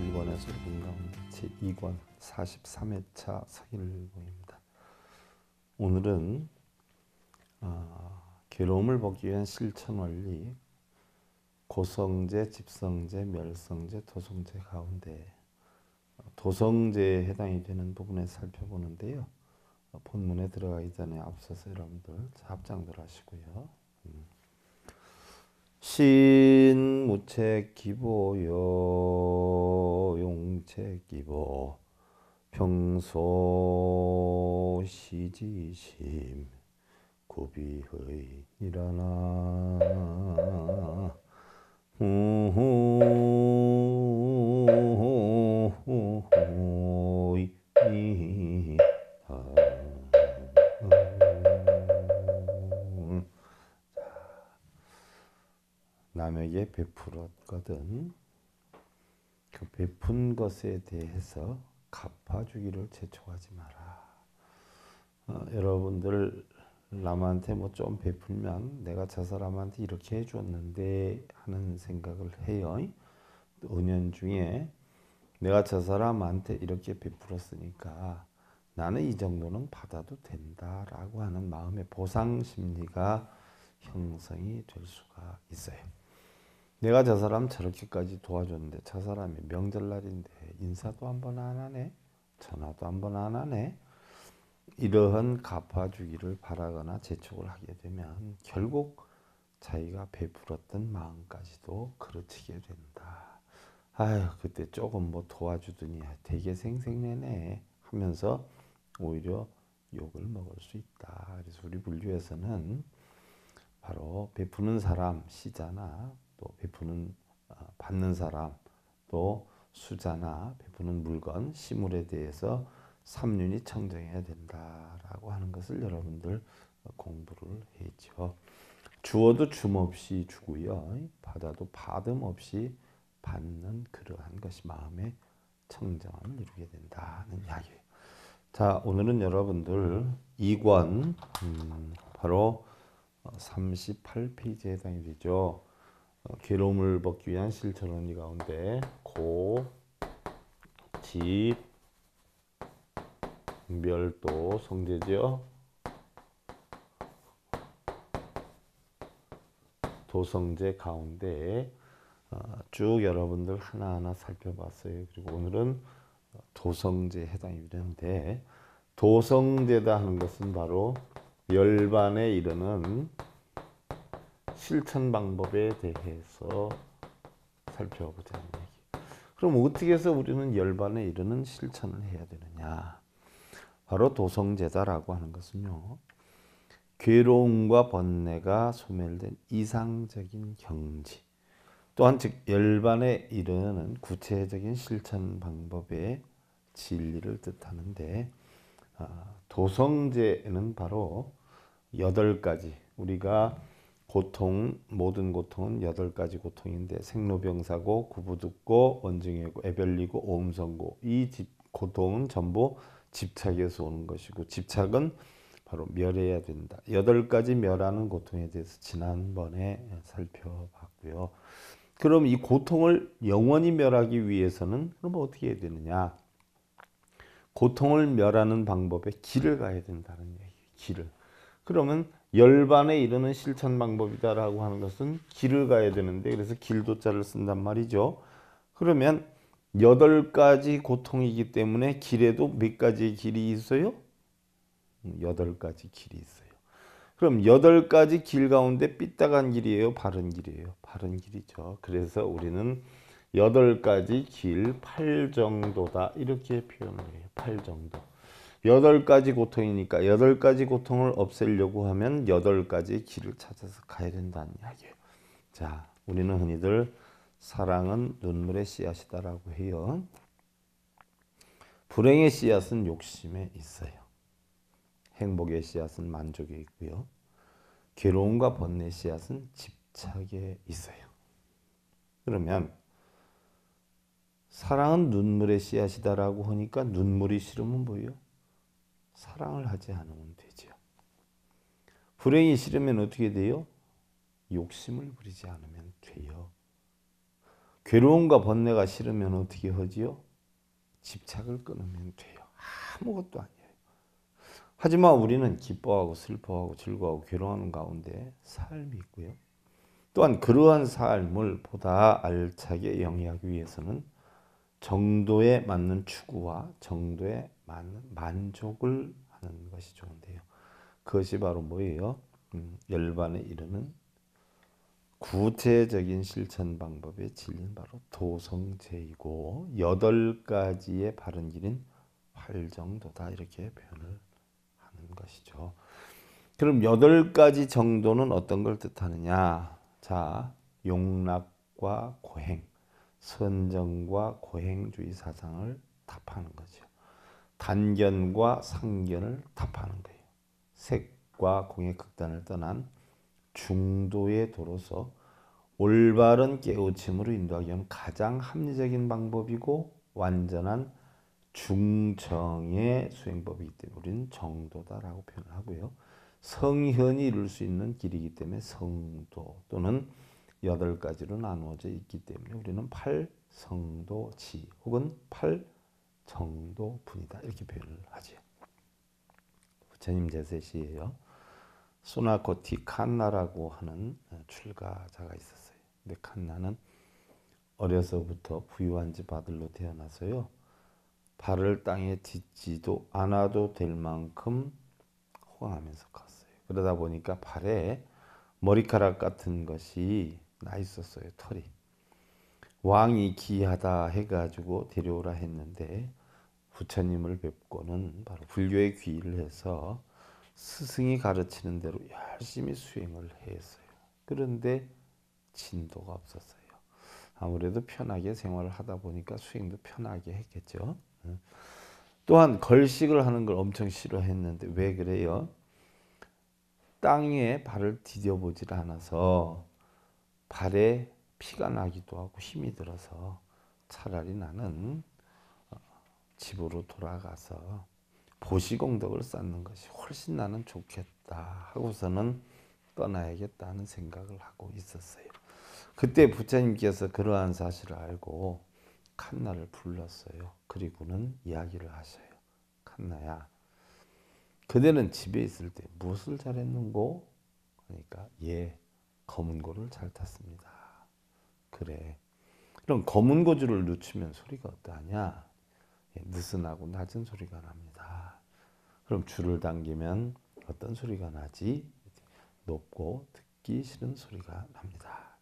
1권에서 6권 제2권 43회차 서기를 보입니다. 오늘은 어, 괴로움을 벗기 위한 실천 원리 고성제, 집성제, 멸성제, 도성제 가운데 어, 도성제에 해당이 되는 부분에 살펴보는데요. 어, 본문에 들어가기 전에 앞서서 여러분들 합장들 하시고요. 신 무책기보요 용책기보 평소 시지심 구비의 일어나 우후후후후 사에게 베풀었거든 그 베푼 것에 대해서 갚아주기를 제촉하지 마라. 어, 여러분들 남한테 뭐 좀 베풀면 내가 저 사람한테 이렇게 해줬는데 하는 생각을 해요. 은연 중에 내가 저 사람한테 이렇게 베풀었으니까 나는 이 정도는 받아도 된다라고 하는 마음의 보상 심리가 형성이 될 수가 있어요. 내가 저 사람 저렇게까지 도와줬는데 저 사람이 명절날인데 인사도 한 번 안 하네 전화도 한 번 안 하네 이러한 갚아주기를 바라거나 재촉을 하게 되면 결국 자기가 베풀었던 마음까지도 그르치게 된다 아유 그때 조금 뭐 도와주더니 되게 생생내네 하면서 오히려 욕을 먹을 수 있다 그래서 우리 분류에서는 바로 베푸는 사람 시자나 또 베푸는 아, 받는 사람, 또 수자나 베푸는 물건, 시물에 대해서 삼륜이 청정해야 된다라고 하는 것을 여러분들 공부를 했죠. 주어도 줌 없이 주고요. 받아도 받음 없이 받는 그러한 것이 마음의 청정함을 이루게 된다는 이야기예요. 자, 오늘은 여러분들 2권 음, 바로 38페이지에 어, 해당이 되죠. 어, 괴로움을 벗기 위한 실천언니 가운데 고, 집, 멸도, 성제죠. 도성제 가운데 어, 쭉 여러분들 하나하나 살펴봤어요. 그리고 오늘은 도성제에 해당이 되는데 도성제다 하는 것은 바로 열반에 이르는 실천 방법에 대해서 살펴보자는 얘기. 그럼 어떻게 해서 우리는 열반에 이르는 실천을 해야 되느냐? 바로 도성제자라고 하는 것은요. 괴로움과 번뇌가 소멸된 이상적인 경지. 또한 즉 열반에 이르는 구체적인 실천 방법의 진리를 뜻하는데 아, 도성제는 바로 여덟 가지 우리가 고통, 모든 고통은 여덟 가지 고통인데 생로병사고, 구부득고, 원증이고, 애별리고 오음성고 이 집, 고통은 전부 집착에서 오는 것이고 집착은 바로 멸해야 된다. 여덟 가지 멸하는 고통에 대해서 지난번에 살펴봤고요. 그럼 이 고통을 영원히 멸하기 위해서는 그럼 어떻게 해야 되느냐? 고통을 멸하는 방법에 길을 가야 된다는 얘기. 길을. 그러면 열반에 이르는 실천 방법이다라고 하는 것은 길을 가야 되는데 그래서 길도자를 쓴단 말이죠. 그러면 여덟 가지 고통이기 때문에 길에도 몇가지 길이 있어요? 음, 여덟 가지 길이 있어요. 그럼 여덟 가지 길 가운데 삐딱한 길이에요? 바른 길이에요? 바른 길이죠. 그래서 우리는 여덟 가지 길, 팔 정도다. 이렇게 표현을 해요. 팔 정도. 여덟 가지 고통이니까 여덟 가지 고통을 없애려고 하면 여덟 가지 길을 찾아서 가야 된다는 이야기예요. 자, 우리는 흔히들 사랑은 눈물의 씨앗이다라고 해요. 불행의 씨앗은 욕심에 있어요. 행복의 씨앗은 만족에 있고요. 괴로움과 번뇌의 씨앗은 집착에 있어요. 그러면 사랑은 눈물의 씨앗이다라고 하니까 눈물이 싫으면 뭐예요? 사랑을 하지 않으면 되죠 불행이 싫으면 어떻게 돼요? 욕심을 부리지 않으면 돼요. 괴로움과 번뇌가 싫으면 어떻게 하지요? 집착을 끊으면 돼요. 아무것도 아니에요. 하지만 우리는 기뻐하고 슬퍼하고 즐거워하고 괴로워하는 가운데 삶이 있고요. 또한 그러한 삶을 보다 알차게 영위하기 위해서는 정도에 맞는 추구와 정도에 많 만족을 하는 것이 좋은데요. 그것이 바로 뭐예요? 음, 열반에 이르는 구체적인 실천 방법의 진리는 바로 도성제이고 여덟 가지의 바른 길인 활정도다 이렇게 표현을 하는 것이죠. 그럼 여덟 가지 정도는 어떤 걸 뜻하느냐? 자, 용납과 고행, 선정과 고행주의 사상을 답하는 거죠. 단견과 상견을 답하는 거예요. 색과 공의 극단을 떠난 중도의 도로서 올바른 깨우침으로 인도하기 위한 가장 합리적인 방법이고 완전한 중정의 수행법이기 때문에 우리는 정도다라고 표현을 하고요. 성현이 이룰 수 있는 길이기 때문에 성도 또는 여덟 가지로 나누어져 있기 때문에 우리는 팔성도지 혹은 팔 정도분이다 이렇게 표현을 하지. 부처님 제셋이에요. 소나코티 칸나라고 하는 어, 출가자가 있었어요. 근데 칸나는 어려서부터 부유한 집 아들로 태어나서요. 발을 땅에 딛지도 않아도 될 만큼 호강하면서 컸어요. 그러다 보니까 발에 머리카락 같은 것이 나 있었어요. 털이. 왕이 기하다 해가지고 데려오라 했는데 부처님을 뵙고는 바로 불교에 귀의를 해서 스승이 가르치는 대로 열심히 수행을 했어요. 그런데 진도가 없었어요. 아무래도 편하게 생활을 하다 보니까 수행도 편하게 했겠죠. 또한 걸식을 하는 걸 엄청 싫어했는데 왜 그래요? 땅에 발을 디뎌보질 않아서 발에 피가 나기도 하고 힘이 들어서 차라리 나는 집으로 돌아가서 보시공덕을 쌓는 것이 훨씬 나는 좋겠다 하고서는 떠나야겠다 는 생각을 하고 있었어요. 그때 부처님께서 그러한 사실을 알고 칸나를 불렀어요. 그리고는 이야기를 하셔요. 칸나야, 그대는 집에 있을 때 무엇을 잘했는고? 그러니까 예, 검은고를 잘 탔습니다. 그래, 그럼 검은고주를 늦추면 소리가 어떠하냐? 예, 느슨하고 낮은 소리가 납니다. 그럼 줄을 당기면 어떤 소리가 나지? 높고 듣기 싫은 소리가 납니다.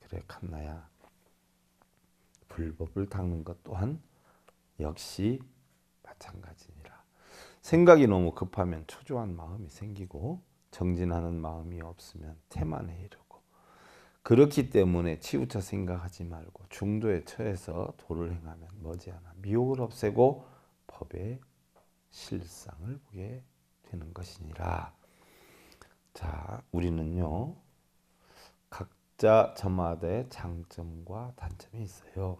그래 칸나야 불법을 닦는 것 또한 역시 마찬가지니라. 생각이 너무 급하면 초조한 마음이 생기고 정진하는 마음이 없으면 태만에 이르 그렇기 때문에 치우쳐 생각하지 말고 중도에 처해서 도를 행하면 머지않아 미혹을 없애고 법의 실상을 보게 되는 것이니라. 자, 우리는요. 각자 저마다의 장점과 단점이 있어요.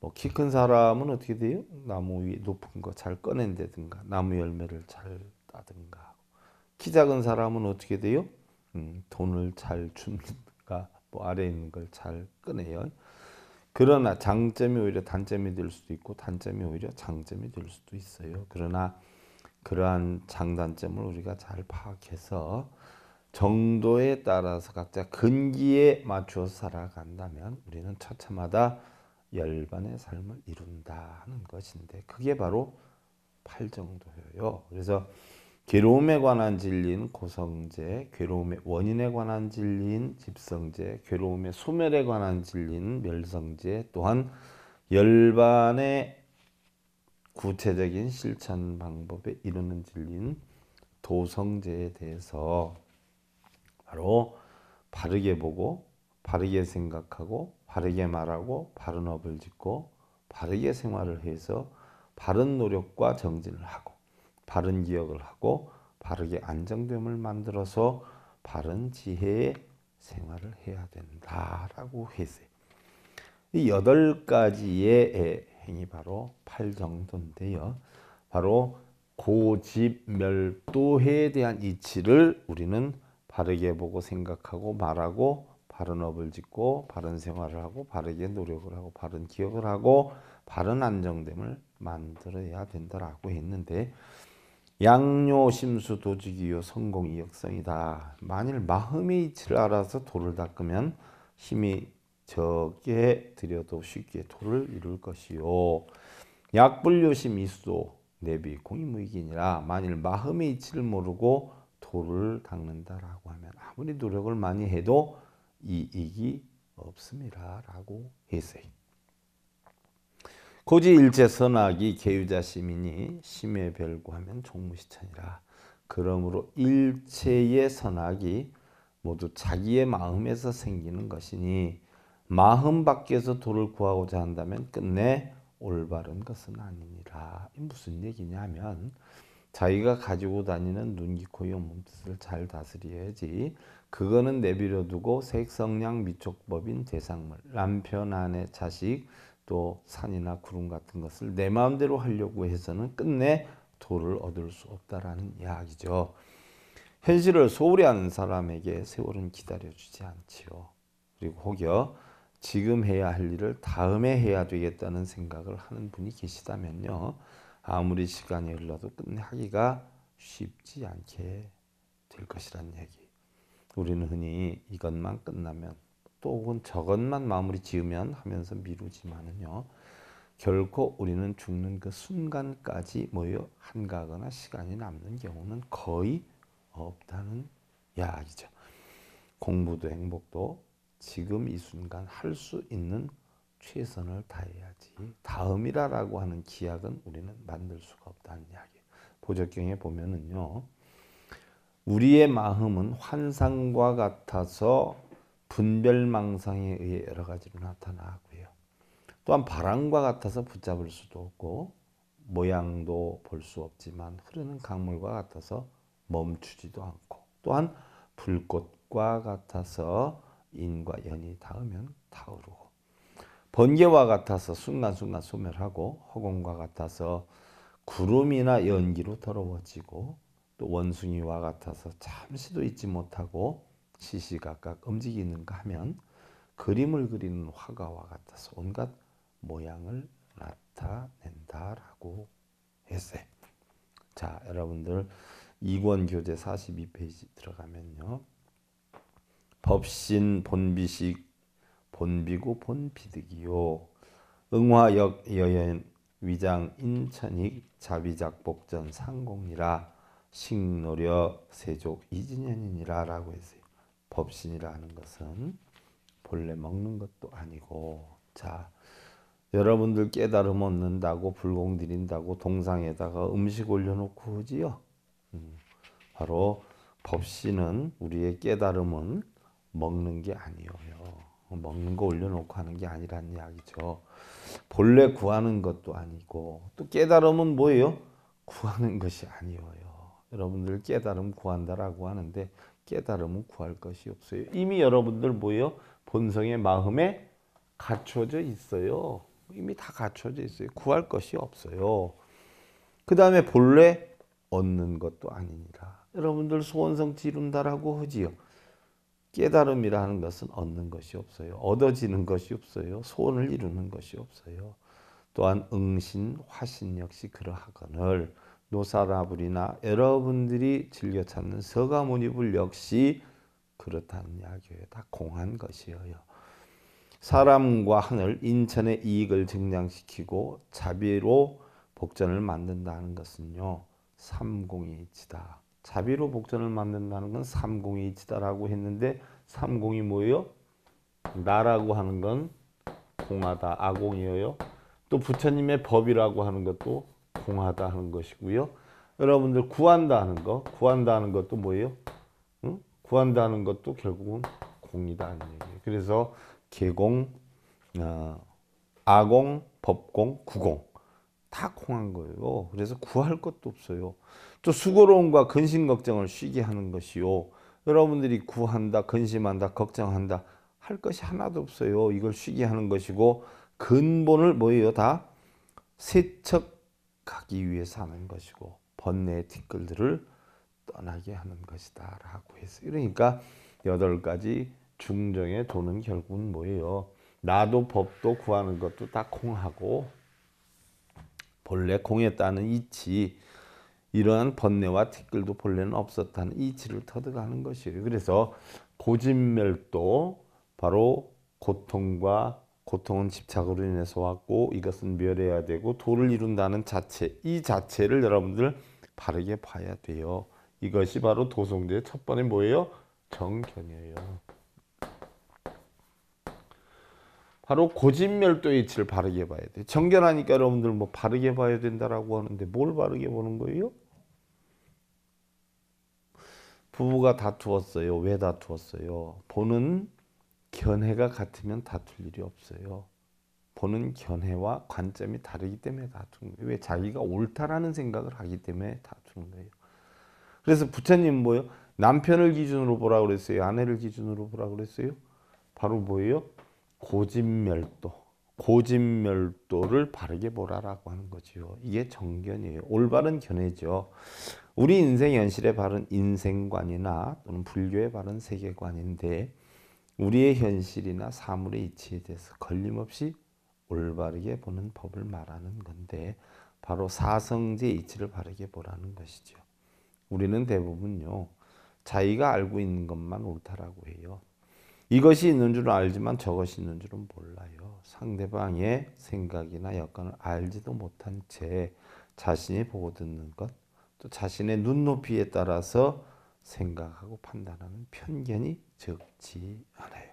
뭐 키 큰 사람은 어떻게 돼요? 나무 위 높은 거 잘 꺼낸다든가 나무 열매를 잘 따든가 키 작은 사람은 어떻게 돼요? 음, 돈을 잘 줍는가 뭐 아래에 있는 걸 잘 꺼내요. 그러나 장점이 오히려 단점이 될 수도 있고 단점이 오히려 장점이 될 수도 있어요. 그러나 그러한 장단점을 우리가 잘 파악해서 정도에 따라서 각자 근기에 맞추 살아간다면 우리는 처참하다 열반의 삶을 이룬다 하는 것인데 그게 바로 팔정도예요. 그래서 괴로움에 관한 진리인 고성제, 괴로움의 원인에 관한 진리인 집성제, 괴로움의 소멸에 관한 진리인 멸성제, 또한 열반의 구체적인 실천 방법에 이르는 진리인 도성제에 대해서 바로 바르게 보고 바르게 생각하고 바르게 말하고 바른 업을 짓고 바르게 생활을 해서 바른 노력과 정진을 하고 바른 기억을 하고 바르게 안정됨을 만들어서 바른 지혜의 생활을 해야 된다라고 했어요. 이 여덟 가지의 행이 바로 팔정도인데요. 바로 고집멸도에 대한 이치를 우리는 바르게 보고 생각하고 말하고 바른 업을 짓고 바른 생활을 하고 바르게 노력을 하고 바른 기억을 하고 바른 안정됨을 만들어야 된다라고 했는데 양요심수 도지기요 성공이 역성이다. 만일 마음의 이치를 알아서 도를 닦으면 힘이 적게 들여도 쉽게 도를 이룰 것이요. 약불요심 이수도 내비 공의무익이니라 만일 마음의 이치를 모르고 도를 닦는다라고 하면 아무리 노력을 많이 해도 이익이 없습니다라고 했어요. 고지일제 선악이 개유자 시민이 심해 별구하면 종무시천이라. 그러므로 일체의 선악이 모두 자기의 마음에서 생기는 것이니 마음 밖에서 도를 구하고자 한다면 끝내 올바른 것은 아니니라. 무슨 얘기냐 면 자기가 가지고 다니는 눈, 귀, 코, 혀, 몸뜻을 잘 다스려야지 그거는 내비려두고 색성량 미촉법인 대상물, 남편, 아내, 자식, 또 산이나 구름 같은 것을 내 마음대로 하려고 해서는 끝내 도를 얻을 수 없다라는 이야기죠. 현실을 소홀히 하는 사람에게 세월은 기다려주지 않지요. 그리고 혹여 지금 해야 할 일을 다음에 해야 되겠다는 생각을 하는 분이 계시다면요. 아무리 시간이 흘러도 끝내 하기가 쉽지 않게 될 것이란 얘기. 우리는 흔히 이것만 끝나면 또 혹은 저것만 마무리 지으면 하면서 미루지만은요. 결코 우리는 죽는 그 순간까지 모여 한가거나 시간이 남는 경우는 거의 없다는 이야기죠. 공부도 행복도 지금 이 순간 할 수 있는 최선을 다해야지. 다음이라라고 하는 기약은 우리는 만들 수가 없다는 이야기. 보적경에 보면은요. 우리의 마음은 환상과 같아서 분별망상에 의해 여러 가지로 나타나고요. 또한 바람과 같아서 붙잡을 수도 없고 모양도 볼 수 없지만 흐르는 강물과 같아서 멈추지도 않고 또한 불꽃과 같아서 인과 연이 닿으면 타오르고 번개와 같아서 순간순간 소멸하고 허공과 같아서 구름이나 연기로 더러워지고 또 원숭이와 같아서 잠시도 잊지 못하고 시시각각 움직이는가 하면 그림을 그리는 화가와 같아서 온갖 모양을 나타낸다라고 했어요. 자, 여러분들 2권 교재 42페이지 들어가면요. 법신 본비식 본비고 본비득이요. 응화역 여연 위장 인천익 자비작복전 상공이라 식노려 세족 이진현이니라라고 했어요. 법신이라 는 것은 본래 먹는 것도 아니고 자 여러분들 깨달음 얻는다고 불공 드린다고 동상에다가 음식 올려놓고 하지요. 음, 바로 법신은 우리의 깨달음은 먹는 게 아니에요. 먹는 거 올려놓고 하는 게 아니란 이야기죠. 본래 구하는 것도 아니고 또 깨달음은 뭐예요? 구하는 것이 아니에요. 여러분들 깨달음 구한다라고 하는데 깨달음은 구할 것이 없어요. 이미 여러분들 뭐예요? 본성의 마음에 갖춰져 있어요. 이미 다 갖춰져 있어요. 구할 것이 없어요. 그 다음에 본래 얻는 것도 아니니라. 여러분들 소원성치 이다라고 하지요. 깨달음이라는 것은 얻는 것이 없어요. 얻어지는 것이 없어요. 소원을 이루는 것이 없어요. 또한 응신, 화신 역시 그러하거늘 노사라불이나 여러분들이 즐겨 찾는 서가모니불 역시 그렇다는 이야기예요. 다 공한 것이에요. 사람과 하늘, 인천의 이익을 증량시키고 자비로 복전을 만든다는 것은요. 삼공이치다. 자비로 복전을 만든다는 건 삼공이치다라고 했는데 삼공이 뭐예요? 나라고 하는 건 공하다, 아공이에요. 또 부처님의 법이라고 하는 것도 공하다 하는 것이고요. 여러분들 구한다 하는 거, 구한다 하는 것도 뭐예요? 응? 구한다 하는 것도 결국은 공이다 하는 얘기예요. 그래서 개공, 어, 아공, 법공, 구공 다 공한 거예요. 그래서 구할 것도 없어요. 또 수고로움과 근심 걱정을 쉬게 하는 것이요. 여러분들이 구한다, 근심한다, 걱정한다 할 것이 하나도 없어요. 이걸 쉬게 하는 것이고 근본을 뭐예요? 다 세척 가기 위해서 하는 것이고 번뇌의 티끌들을 떠나게 하는 것이다 라고 했어요. 그러니까 여덟 가지 중정의 도는 결국은 뭐예요? 나도 법도 구하는 것도 다 공하고 본래 공했다는 이치 이러한 번뇌와 티끌도 본래는 없었다는 이치를 터득하는 것이에요. 그래서 고진멸도 바로 고통과 고통은 집착으로 인해서 왔고 이것은 멸해야 되고 도를 이룬다는 자체 이 자체를 여러분들 바르게 봐야 돼요. 이것이 바로 도성제의 첫 번째 뭐예요? 정견이에요. 바로 고진멸도 이치를 바르게 봐야 돼 정견하니까 여러분들 뭐 바르게 봐야 된다라고 하는데 뭘 바르게 보는 거예요? 부부가 다투었어요. 왜 다투었어요? 보는 견해가 같으면 다툴 일이 없어요. 보는 견해와 관점이 다르기 때문에 다투는 거예요. 왜 자기가 옳다라는 생각을 하기 때문에 다투는 거예요. 그래서 부처님 뭐요? 남편을 기준으로 보라 그랬어요. 아내를 기준으로 보라 그랬어요. 바로 뭐예요? 고집멸도. 고집멸도를 바르게 보라라고 하는 거지요. 이게 정견이에요. 올바른 견해죠. 우리 인생 현실에 바른 인생관이나 또는 불교에 바른 세계관인데 우리의 현실이나 사물의 이치에 대해서 걸림없이 올바르게 보는 법을 말하는 건데 바로 사성제의 이치를 바르게 보라는 것이죠. 우리는 대부분요. 자기가 알고 있는 것만 옳다라고 해요. 이것이 있는 줄은 알지만 저것이 있는 줄은 몰라요. 상대방의 생각이나 여건을 알지도 못한 채 자신이 보고 듣는 것, 또 자신의 눈높이에 따라서 생각하고 판단하는 편견이 적지 않아요.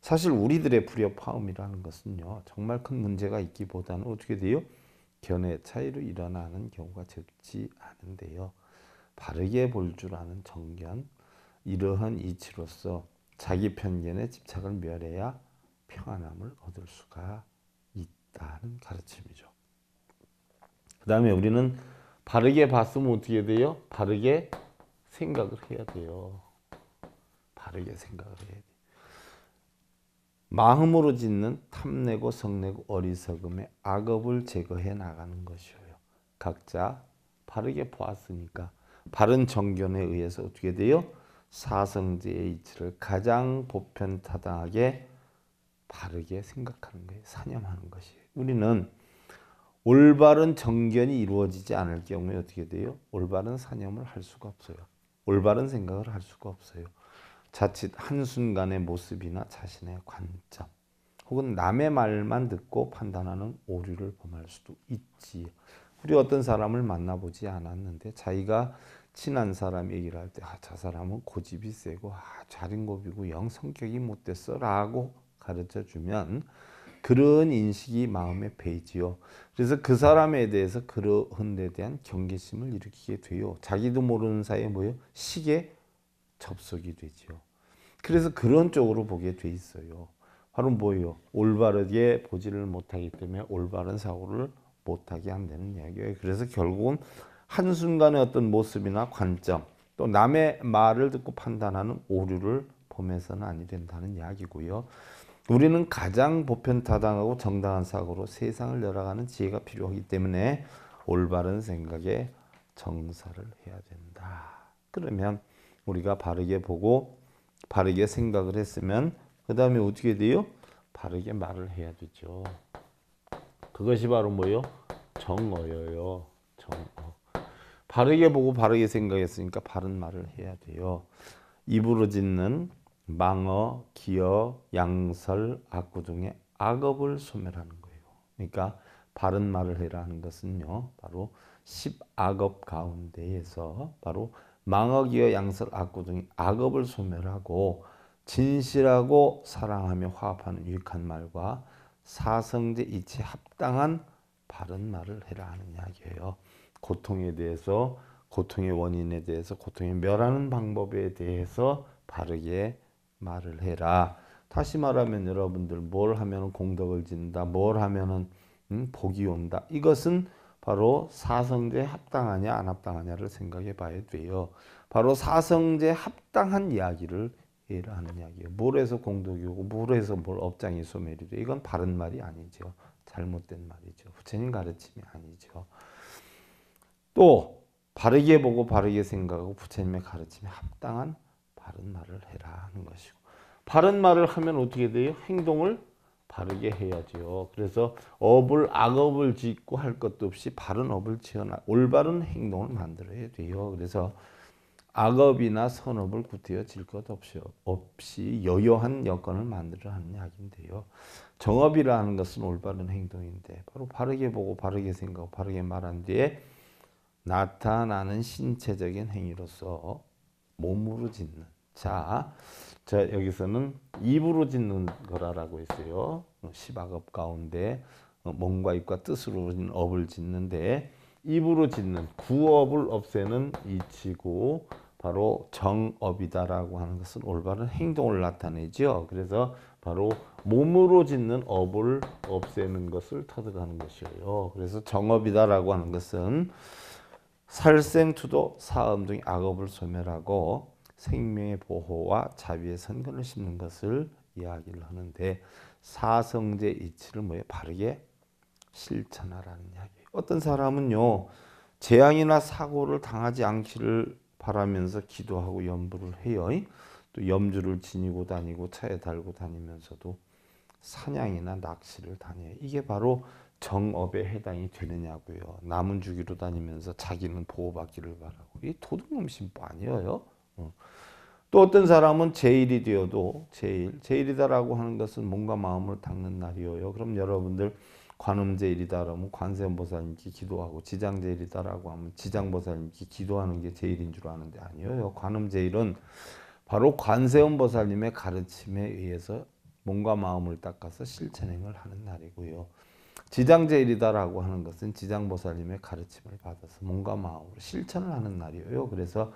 사실 우리들의 불협화음이라는 것은요. 정말 큰 문제가 있기보다는 어떻게 돼요? 견해 차이로 일어나는 경우가 적지 않은데요. 바르게 볼 줄 아는 정견, 이러한 이치로서 자기 편견에 집착을 멸해야 평안함을 얻을 수가 있다는 가르침이죠. 그 다음에 우리는 바르게 봤으면 어떻게 돼요? 바르게 생각을 해야 돼요. 바르게 생각을 해야 돼요. 마음으로 짓는 탐내고 성내고 어리석음의 악업을 제거해 나가는 것이에요. 각자 바르게 보았으니까 바른 정견에 의해서 어떻게 돼요? 사성제의 이치를 가장 보편타당하게 바르게 생각하는 거예요. 사념하는 것이 우리는 올바른 정견이 이루어지지 않을 경우에 어떻게 돼요? 올바른 사념을 할 수가 없어요. 올바른 생각을 할 수가 없어요. 자칫 한순간의 모습이나 자신의 관점 혹은 남의 말만 듣고 판단하는 오류를 범할 수도 있지. 우리 어떤 사람을 만나보지 않았는데 자기가 친한 사람 얘기를 할 때, 아, 사람은 고집이 세고, 아, 자린고비고, 영 성격이 못됐어. 라고 가르쳐 주면, 그런 인식이 마음에 배이지요. 그래서 그 사람에 대해서 그런 데 대한 경계심을 일으키게 돼요. 자기도 모르는 사이에 뭐요? 식에 접속이 되지 그래서 그런 쪽으로 보게 돼 있어요. 바로 뭐예요? 올바르게 보지를 못하기 때문에 올바른 사고를 못하게 한다는 이야기예요. 그래서 결국은 한순간의 어떤 모습이나 관점 또 남의 말을 듣고 판단하는 오류를 범해서는 아니 된다는 이야기고요. 우리는 가장 보편타당하고 정당한 사고로 세상을 열어가는 지혜가 필요하기 때문에 올바른 생각에 정사를 해야 된다. 그러면 우리가 바르게 보고 바르게 생각을 했으면 그 다음에 어떻게 돼요? 바르게 말을 해야 되죠. 그것이 바로 뭐요? 정어예요. 정어. 바르게 보고 바르게 생각했으니까 바른 말을 해야 돼요. 입으로 짓는 망어, 기어, 양설, 악구 중에 악업을 소멸하는 거예요. 그러니까 바른 말을 해라 는 것은요. 바로 1악업 가운데에서 바로 망어, 기어, 양설, 악구 중에 악업을 소멸하고 진실하고 사랑하며 화합하는 유익한 말과 사성제 이치 합당한 바른 말을 해라 하는 이야기예요. 고통에 대해서 고통의 원인에 대해서 고통의 멸하는 방법에 대해서 바르게 말을 해라. 다시 말하면 여러분들 뭘 하면 공덕을 짓는다. 뭘하면 음, 복이 온다. 이것은 바로 사성제 합당하냐 안 합당하냐를 생각해 봐야 돼요. 바로 사성제 합당한 이야기를 하는 이야기예요. 뭘 해서 공덕이 오고 뭘 해서 뭘 업장이 소멸이 돼. 이건 바른 말이 아니죠. 잘못된 말이죠. 부처님 가르침이 아니죠. 또 바르게 보고 바르게 생각하고 부처님의 가르침에 합당한 바른 말을 해라 하는 것이고 바른 말을 하면 어떻게 돼요? 행동을 바르게 해야지 그래서 업을 악업을 짓고 할 것도 없이 바른 업을 지어나 올바른 행동을 만들어야 돼요. 그래서 악업이나 선업을 구태여질 것 없이, 없이 여여한 여건을 만들어 하는 약인데요. 정업이라는 것은 올바른 행동인데 바로 바르게 보고 바르게 생각하고 바르게 말한 뒤에 나타나는 신체적인 행위로서 몸으로 짓는 자, 자 여기서는 입으로 짓는 거라라고 했어요. 시박업 가운데 어, 몸과 입과 뜻으로 짓는 업을 짓는데 입으로 짓는 구업을 없애는 이치고 바로 정업이다라고 하는 것은 올바른 행동을 나타내죠. 그래서 바로 몸으로 짓는 업을 없애는 것을 터득하는 것이에요. 그래서 정업이다라고 하는 것은 살생투도 사음 등 악업을 소멸하고 생명의 보호와 자비의 선근을 심는 것을 이야기를 하는데 사성제 이치를 뭐에 바르게 실천하라는 이야기. 어떤 사람은요 재앙이나 사고를 당하지 않기를 바라면서 기도하고 염불을 해요. 또 염주를 지니고 다니고 차에 달고 다니면서도 사냥이나 낚시를 다녀요. 이게 바로 정업에 해당이 되느냐고요. 남은 주기로 다니면서 자기는 보호받기를 바라고. 이 도둑놈 심보 아니에요. 어. 또 어떤 사람은 제일이 되어도 제일, 제일이다라고 하는 것은 몸과 마음을 닦는 날이에요. 그럼 여러분들 관음제일이다 라면 관세음보살님께 기도하고 지장제일이다 라고 하면 지장보살님께 기도하는 게 제일인 줄 아는데 아니에요. 관음제일은 바로 관세음보살님의 가르침에 의해서 몸과 마음을 닦아서 실천행을 하는 날이고요. 지장제일이다라고 하는 것은 지장보살님의 가르침을 받아서 몸과 마음으로 실천을 하는 날이에요. 그래서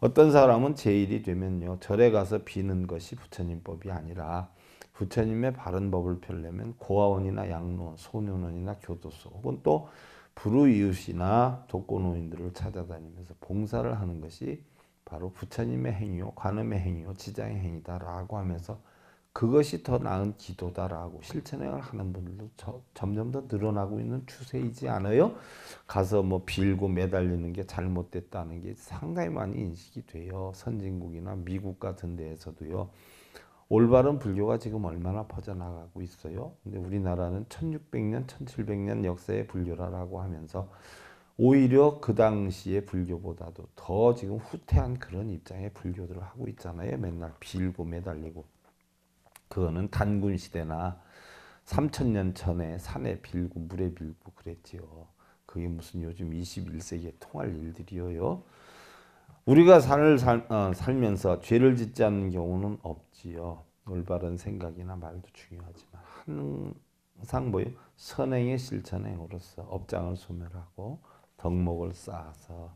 어떤 사람은 제일이 되면요. 절에 가서 비는 것이 부처님법이 아니라 부처님의 바른 법을 펴려면 고아원이나 양로원, 소년원이나 교도소 혹은 또 불우이웃이나 독거노인들을 찾아다니면서 봉사를 하는 것이 바로 부처님의 행위요, 관음의 행위요, 지장의 행위다라고 하면서 그것이 더 나은 기도다라고 실천을 하는 분들도 저, 점점 더 늘어나고 있는 추세이지 않아요? 가서 뭐 빌고 매달리는 게 잘못됐다는 게 상당히 많이 인식이 돼요. 선진국이나 미국 같은 데에서도요. 올바른 불교가 지금 얼마나 퍼져나가고 있어요. 근데 우리나라는 1600년, 1700년 역사의 불교라고 하면서 오히려 그 당시의 불교보다도 더 지금 후퇴한 그런 입장의 불교들을 하고 있잖아요. 맨날 빌고 매달리고. 그거는 단군 시대나 3천년 전에 산에 빌고 물에 빌고 그랬지요. 그게 무슨 요즘 21세기에 통할 일들이요 우리가 산을 살, 어, 살면서 죄를 짓지 않는 경우는 없지요. 올바른 생각이나 말도 중요하지만 항상 뭐요? 선행의 실천행으로서 업장을 소멸하고 덕목을 쌓아서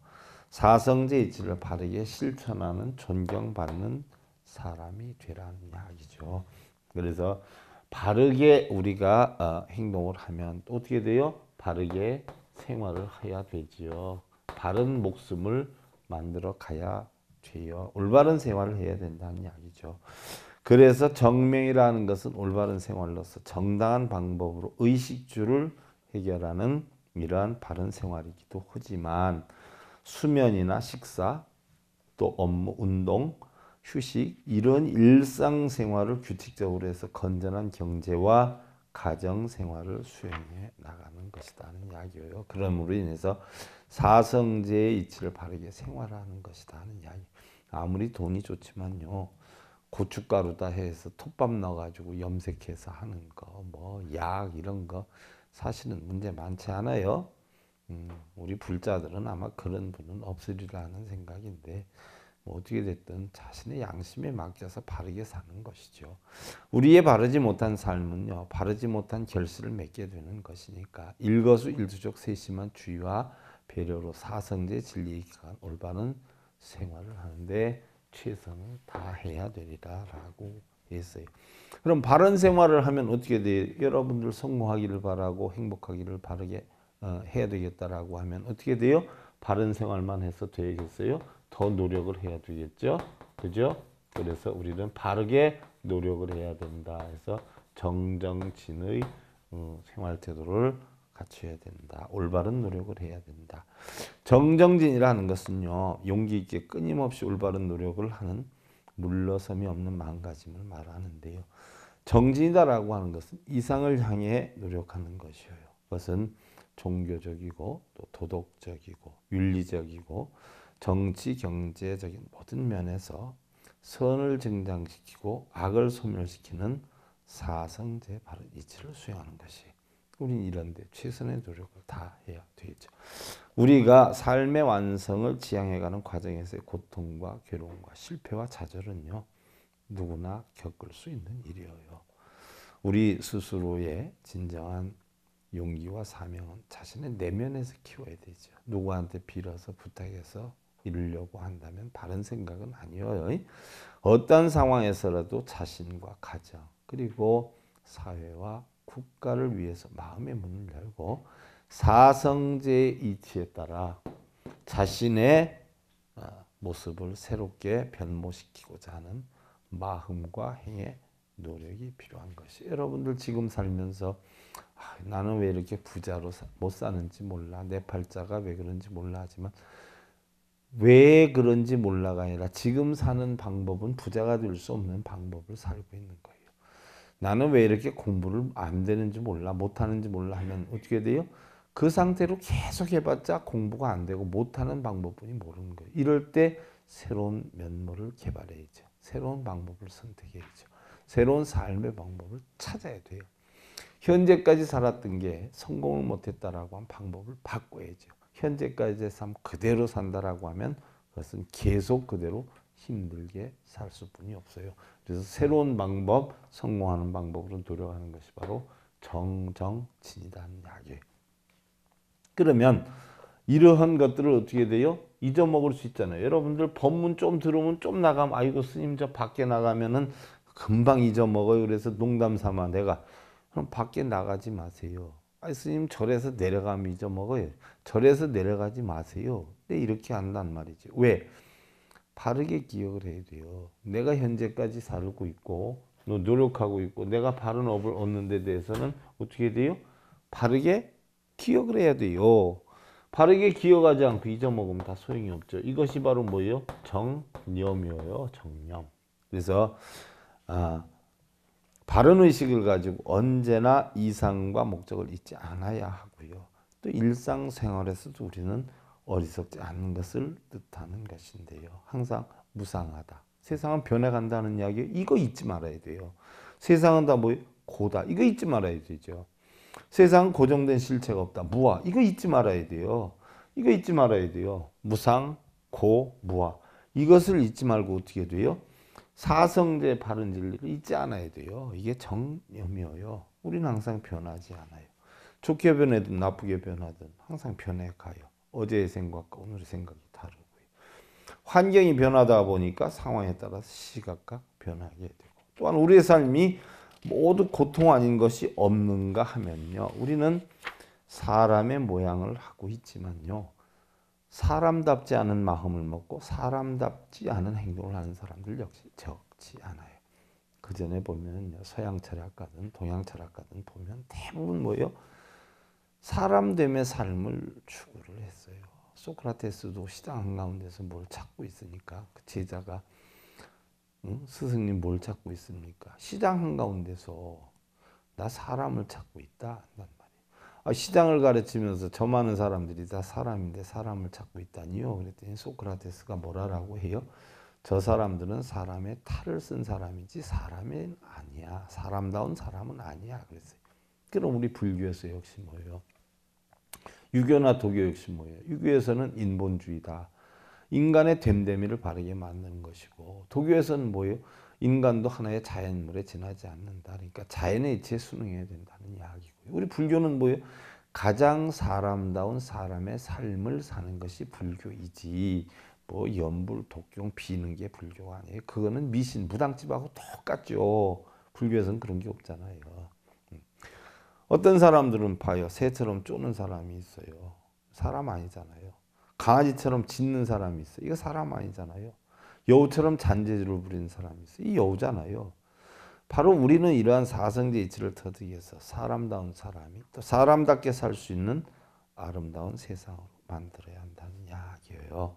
사성제 이치를 바르게 실천하는 존경받는 사람이 되라는 이야기죠. 그래서 바르게 우리가 어, 행동을 하면 어떻게 돼요? 바르게 생활을 해야 되지요. 바른 목숨을 만들어 가야 돼요. 올바른 생활을 해야 된다는 이야기죠. 그래서 정명이라는 것은 올바른 생활로서 정당한 방법으로 의식주를 해결하는 이러한 바른 생활이기도 하지만 수면이나 식사 또 업무, 운동 휴식 이런 일상생활을 규칙적으로 해서 건전한 경제와 가정생활을 수행해 나가는 것이다는 이야기예요. 그러므로 인해서 사성제의 이치를 바르게 생활하는 것이다는 이야기. 아무리 돈이 좋지만요. 고춧가루다 해서 톱밥 넣어가지고 염색해서 하는 거, 뭐 약 이런 거 사실은 문제 많지 않아요. 음, 우리 불자들은 아마 그런 분은 없으리라는 생각인데 뭐 어떻게 됐든 자신의 양심에 맡겨서 바르게 사는 것이죠. 우리의 바르지 못한 삶은요, 바르지 못한 결실을 맺게 되는 것이니까 일거수일투족 세심한 주의와 배려로 사성제 진리에 기한 올바른 생활을 하는데 최선을 다해야 되리라라고 했어요. 그럼 바른 생활을 하면 어떻게 돼요? 여러분들 성공하기를 바라고 행복하기를 바르게 어, 해야 되겠다라고 하면 어떻게 돼요? 바른 생활만 해서 되겠어요? 더 노력을 해야 되겠죠. 그죠? 그래서 우리는 바르게 노력을 해야 된다. 그래서 정정진의 음, 생활 태도를 갖춰야 된다. 올바른 노력을 해야 된다. 정정진이라는 것은요. 용기 있게 끊임없이 올바른 노력을 하는 물러섬이 없는 마음가짐을 말하는데요. 정진이다라고 하는 것은 이상을 향해 노력하는 것이에요. 그것은 종교적이고 또 도덕적이고 윤리적이고 정치, 경제적인 모든 면에서 선을 증장시키고 악을 소멸시키는 사성제 바로 이치를 수행하는 것이 우린 이런데 최선의 노력을 다 해야 되겠죠. 우리가 삶의 완성을 지향해가는 과정에서의 고통과 괴로움과 실패와 좌절은요. 누구나 겪을 수 있는 일이에요. 우리 스스로의 진정한 용기와 사명은 자신의 내면에서 키워야 되죠. 누구한테 빌어서 부탁해서 이루려고 한다면 바른 생각은 아니어요. 어떠 상황에서라도 자신과 가정 그리고 사회와 국가를 위해서 마음의 문을 열고 사성제의 이치에 따라 자신의 아, 모습을 새롭게 변모시키고자 하는 마음과 행의 노력이 필요한 것이 여러분들 지금 살면서 아, 나는 왜 이렇게 부자로 사, 못 사는지 몰라 내 팔자가 왜 그런지 몰라 하지만 왜 그런지 몰라가 아니라 지금 사는 방법은 부자가 될 수 없는 방법을 살고 있는 거예요. 나는 왜 이렇게 공부를 안 되는지 몰라, 못하는지 몰라 하면 어떻게 돼요? 그 상태로 계속 해봤자 공부가 안 되고 못하는 방법뿐이 모르는 거예요. 이럴 때 새로운 면모를 개발해야죠. 새로운 방법을 선택해야죠. 새로운 삶의 방법을 찾아야 돼요. 현재까지 살았던 게 성공을 못했다라고 한 방법을 바꿔야죠. 현재까지의 삶 그대로 산다라고 하면 그것은 계속 그대로 힘들게 살 수뿐이 없어요. 그래서 새로운 방법, 성공하는 방법으로 노력하는 것이 바로 정정진이라는 약이에요. 그러면 이러한 것들을 어떻게 돼요? 잊어먹을 수 있잖아요. 여러분들 법문 좀 들으면 좀 나가면 아이고 스님 저 밖에 나가면은 금방 잊어먹어요. 그래서 농담 삼아 내가 그럼 밖에 나가지 마세요. 아, 이 스님 절에서 내려가면 잊어먹어요. 절에서 내려가지 마세요. 근데 네, 이렇게 한단 말이죠. 왜? 바르게 기억을 해야 돼요. 내가 현재까지 살고 있고 노력하고 있고 내가 바른 업을 얻는 데 대해서는 어떻게 돼요? 바르게 기억을 해야 돼요. 바르게 기억하지 않고 잊어먹으면 다 소용이 없죠. 이것이 바로 뭐예요? 정념이에요. 정념. 그래서 아 바른 의식을 가지고 언제나 이상과 목적을 잊지 않아야 하고요. 또 일상생활에서도 우리는 어리석지 않는 것을 뜻하는 것인데요. 항상 무상하다. 세상은 변해간다는 이야기 이거 잊지 말아야 돼요. 세상은 다뭐예요 고다. 이거 잊지 말아야 되죠. 세상은 고정된 실체가 없다. 무아. 이거 잊지 말아야 돼요. 이거 잊지 말아야 돼요. 무상, 고, 무아. 이것을 잊지 말고 어떻게 돼요? 사성제 바른 진리를 잊지 않아야 돼요. 이게 정념이에요. 우리는 항상 변하지 않아요. 좋게 변하든 나쁘게 변하든 항상 변해가요. 어제의 생각과 오늘의 생각이 다르고요. 환경이 변하다 보니까 상황에 따라서 시각각 변하게 되고 또한 우리의 삶이 모두 고통 아닌 것이 없는가 하면요. 우리는 사람의 모양을 하고 있지만요. 사람답지 않은 마음을 먹고 사람답지 않은 행동을 하는 사람들 역시 적지 않아요. 그 전에 보면 서양 철학가든 동양 철학가든 보면 대부분 뭐예요? 사람 됨의 삶을 추구를 했어요. 소크라테스도 시장 한가운데서 뭘 찾고 있으니까 그 제자가 응? 스승님 뭘 찾고 있습니까? 시장 한가운데서 나 사람을 찾고 있다. 난 아, 시장을 가르치면서 저 많은 사람들이 다 사람인데 사람을 찾고 있다니요. 그랬더니 소크라테스가 뭐라라고 해요? 저 사람들은 사람의 탈을 쓴 사람이지 사람은 아니야. 사람다운 사람은 아니야. 그랬어요. 그럼 우리 불교에서 역시 뭐예요? 유교나 도교 역시 뭐예요? 유교에서는 인본주의다. 인간의 됨됨이를 바르게 만드는 것이고 도교에서는 뭐예요? 인간도 하나의 자연물에 지나지 않는다. 그러니까 자연의 이치에 순응해야 된다는 이야기고요. 우리 불교는 뭐예요? 가장 사람다운 사람의 삶을 사는 것이 불교이지 뭐 연불, 독경, 비는 게 불교가 아니에요. 그거는 미신, 무당집하고 똑같죠. 불교에서는 그런 게 없잖아요. 음. 어떤 사람들은 봐요. 새처럼 쪼는 사람이 있어요. 사람 아니잖아요. 강아지처럼 짖는 사람이 있어요. 이거 사람 아니잖아요. 여우처럼 잔재주를 부리는 사람이 있어이 여우잖아요. 바로 우리는 이러한 사성제 이치를 터득 해서 사람다운 사람이 또 사람답게 살 수 있는 아름다운 세상으로 만들어야 한다는 이야기예요.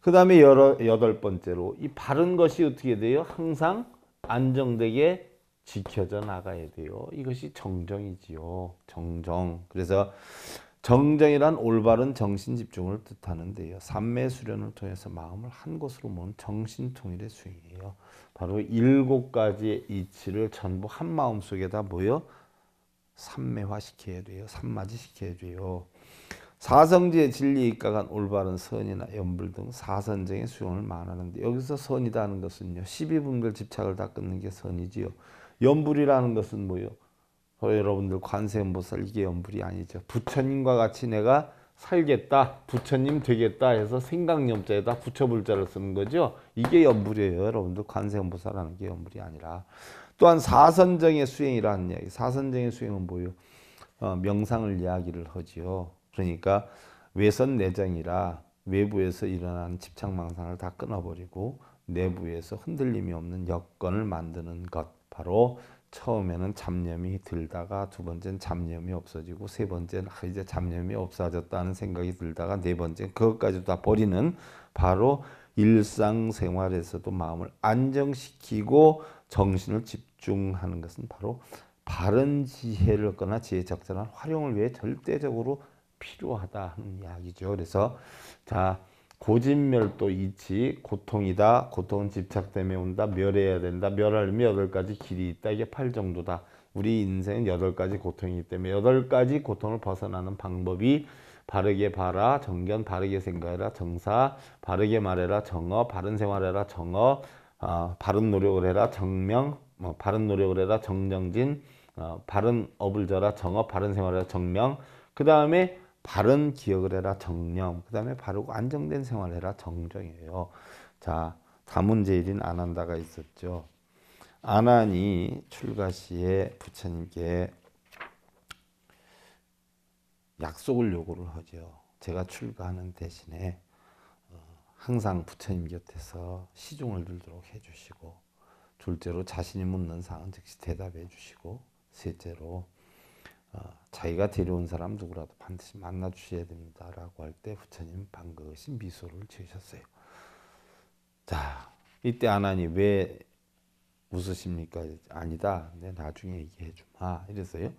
그 다음에 여덟 번째로 이 바른 것이 어떻게 돼요? 항상 안정되게 지켜져 나가야 돼요. 이것이 정정이지요. 정정. 그래서 정정이란 올바른 정신 집중을 뜻하는데요. 삼매 수련을 통해서 마음을 한 곳으로 모은 정신 통일의 수행이에요. 바로 일곱 가지의 이치를 전부 한 마음 속에다 모여 삼매화 시켜야 돼요. 삼마지 시켜야 돼요. 사성지의 진리 입각한 올바른 선이나 연불 등 사선정의 수용을 말하는데 여기서 선이라는 것은요. 12분별 집착을 다 끊는 게 선이지요. 연불이라는 것은 뭐요? 여러분들 관세음보살 이게 염불이 아니죠. 부처님과 같이 내가 살겠다, 부처님 되겠다 해서 생각염자에다 부처불자를 쓰는 거죠. 이게 염불이에요. 여러분들 관세음보살하는 게 염불이 아니라. 또한 사선정의 수행이라는 이야기. 사선정의 수행은 뭐예요? 어, 명상을 이야기를 하지요. 그러니까 외선 내정이라 외부에서 일어난 집착망상을 다 끊어버리고 내부에서 흔들림이 없는 여건을 만드는 것 바로 처음에는 잡념이 들다가 두 번째는 잡념이 없어지고 세 번째는 아, 이제 잡념이 없어졌다는 생각이 들다가 네 번째 그것까지 다 버리는 바로 일상생활에서도 마음을 안정시키고 정신을 집중하는 것은 바로 바른 지혜를 얻거나 지혜 적절한 활용을 위해 절대적으로 필요하다 는 이야기죠. 그래서 자 고진멸도 이지 고통이다 고통은 집착 때문에 온다 멸해야 된다 멸하려면 여덟 가지 길이 있다 이게 팔 정도다 우리 인생 여덟 가지 고통이기 때문에 여덟 가지 고통을 벗어나는 방법이 바르게 봐라 정견 바르게 생각해라 정사 바르게 말해라 정어 바른 생활해라 정어 어, 바른 노력을 해라 정명 어, 바른 노력을 해라 정정진 어, 바른 업을 져라 정어 바른 생활해라 정명 그 다음에 바른 기억을 해라 정념 그 다음에 바르고 안정된 생활을 해라 정정이에요 자 다문제일인 아난다가 있었죠 아난이 출가 시에 부처님께 약속을 요구를 하죠 제가 출가하는 대신에 어, 항상 부처님 곁에서 시종을 들도록 해주시고 둘째로 자신이 묻는 사항 즉시 대답해 주시고 셋째로 어, 자기가 데려온 사람 누구라도 반드시 만나 주셔야 됩니다라고 할 때 부처님 반가우신 미소를 지으셨어요. 자, 이때 하나님 왜 웃으십니까? 아니다. 내 네, 나중에 얘기해 주마. 이랬어요.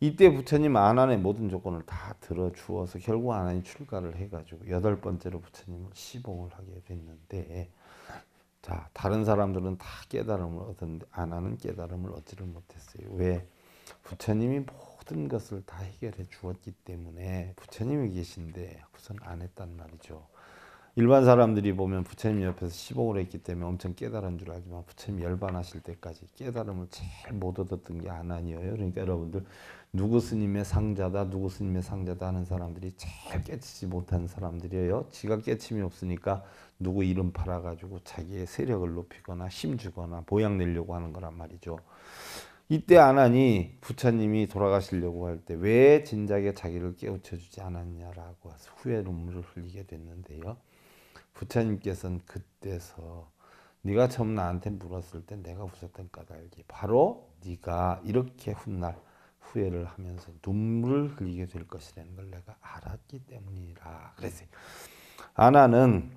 이때 부처님 아난의 모든 조건을 다 들어주어서 결국 아난이 출가를 해가지고 여덟 번째로 부처님을 시봉을 하게 됐는데 자 다른 사람들은 다 깨달음을 얻었는데 아난은 깨달음을 얻지를 못했어요. 왜? 부처님이 모든 것을 다 해결해 주었기 때문에 부처님이 계신데 우선 안 했단 말이죠. 일반 사람들이 보면 부처님 옆에서 15월 했기 때문에 엄청 깨달은 줄 알지만 부처님 열반하실 때까지 깨달음을 제일 못 얻었던 게 아난이에요. 그러니까 여러분들 누구 스님의 상자다 누구 스님의 상자다 하는 사람들이 제일 깨치지 못한 사람들이에요. 지가 깨침이 없으니까 누구 이름 팔아가지고 자기의 세력을 높이거나 힘주거나 보양 내려고 하는 거란 말이죠. 이때 안 하니 부처님이 돌아가시려고 할 때 왜 진작에 자기를 깨우쳐 주지 않았냐라고 후회 눈물을 흘리게 됐는데요. 부처님께서는 그때서 네가 처음 나한테 물었을 때 내가 웃었던 까닭이 바로 네가 이렇게 훗날 후회를 하면서 눈물을 흘리게 될 것이라는 걸 내가 알았기 때문이라 그랬어요. 아나는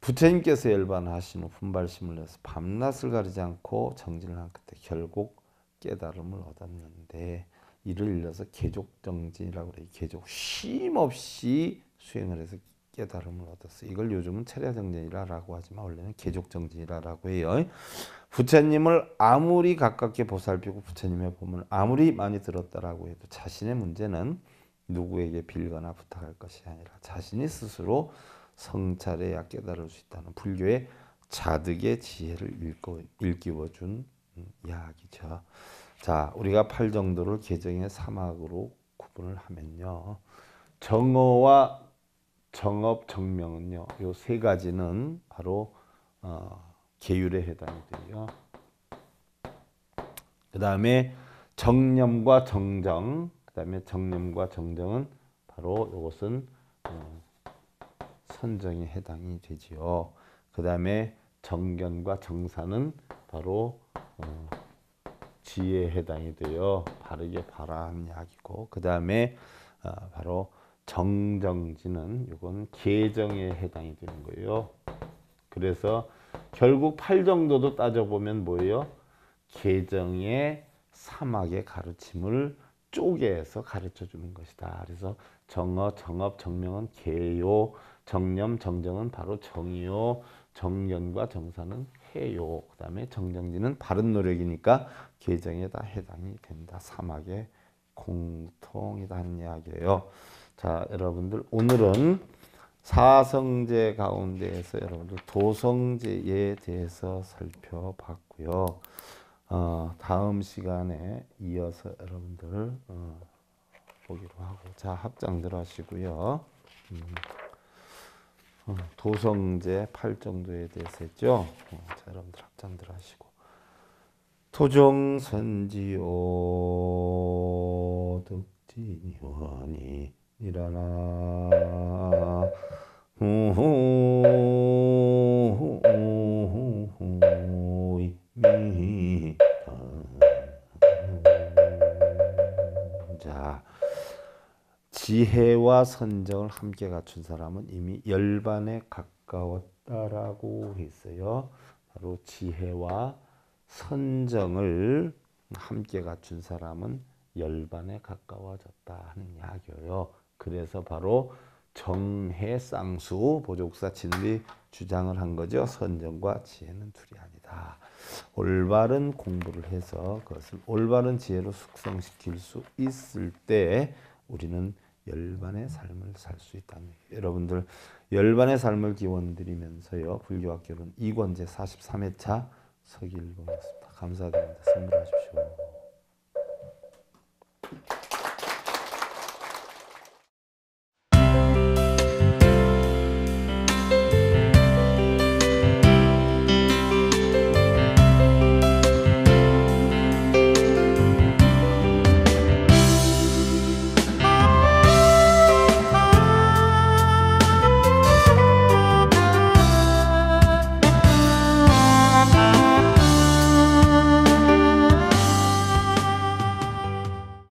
부처님께서 열반하신 후 분발심을 내서 밤낮을 가리지 않고 정진을 한 끝에 결국 깨달음을 얻었는데 이를 일러서 계족정지라고 그래요. 계족 쉼없이 수행을 해서 깨달음을 얻었어요. 이걸 요즘은 체례정진이라고 하지만 원래는 계족정진이라고 해요. 부처님을 아무리 가깝게 보살피고 부처님의 보을 아무리 많이 들었다라고 해도 자신의 문제는 누구에게 빌거나 부탁할 것이 아니라 자신이 스스로 성찰해야 깨달을 수 있다는 불교의 자득의 지혜를 일깨워준 음, 이야기죠. 자, 우리가 팔 정도를 계정의 사막으로 구분을 하면요. 정어와 정업, 정명은요. 요 세 가지는 바로 어, 계율에 해당이 되고요. 그 다음에 정념과 정정, 그 다음에 정념과 정정은 바로 이것은 어, 선정에 해당이 되지요. 그 다음에 정견과 정사는 바로 어, 지혜에 해당이 되어 바르게 바라는 약이고 그 다음에 어, 바로 정정지는 이건 계정에 해당이 되는 거예요. 그래서 결국 8정도도 따져보면 뭐예요? 계정의 사막의 가르침을 쪼개서 가르쳐 주는 것이다. 그래서 정어, 정업, 정명은 개요, 정념, 정정은 바로 정이요, 정견과 정사는 해요. 그 다음에 정정지는 바른 노력이니까 계정에다 해당이 된다. 사막의 공통이라는 이야기예요. 자, 여러분들 오늘은 사성제 가운데에서 여러분들 도성제에 대해서 살펴봤고요. 어, 다음 시간에 이어서 여러분들 어, 보기로 하고 자 합장들 하시고요. 음. 어, 도성제 8정도에 대해서 했죠. 어, 자, 여러분들 합장들 하시고. 토종 선지오 득지니원이 일어나. 지혜와 선정을 함께 갖춘 사람은 이미 열반에 가까웠다라고 했어요. 바로 지혜와 선정을 함께 갖춘 사람은 열반에 가까워졌다 하는 이야기예요. 그래서 바로 정해 쌍수 보족사 진리 주장을 한 거죠. 선정과 지혜는 둘이 아니다. 올바른 공부를 해서 그것을 올바른 지혜로 숙성시킬 수 있을 때 우리는 열반의 삶을 살 수 있다는 얘기 여러분들 열반의 삶을 기원드리면서요. 불교학 결혼 2권제 43회차 서기 읽어보습니다 감사드립니다. 선물하십시오.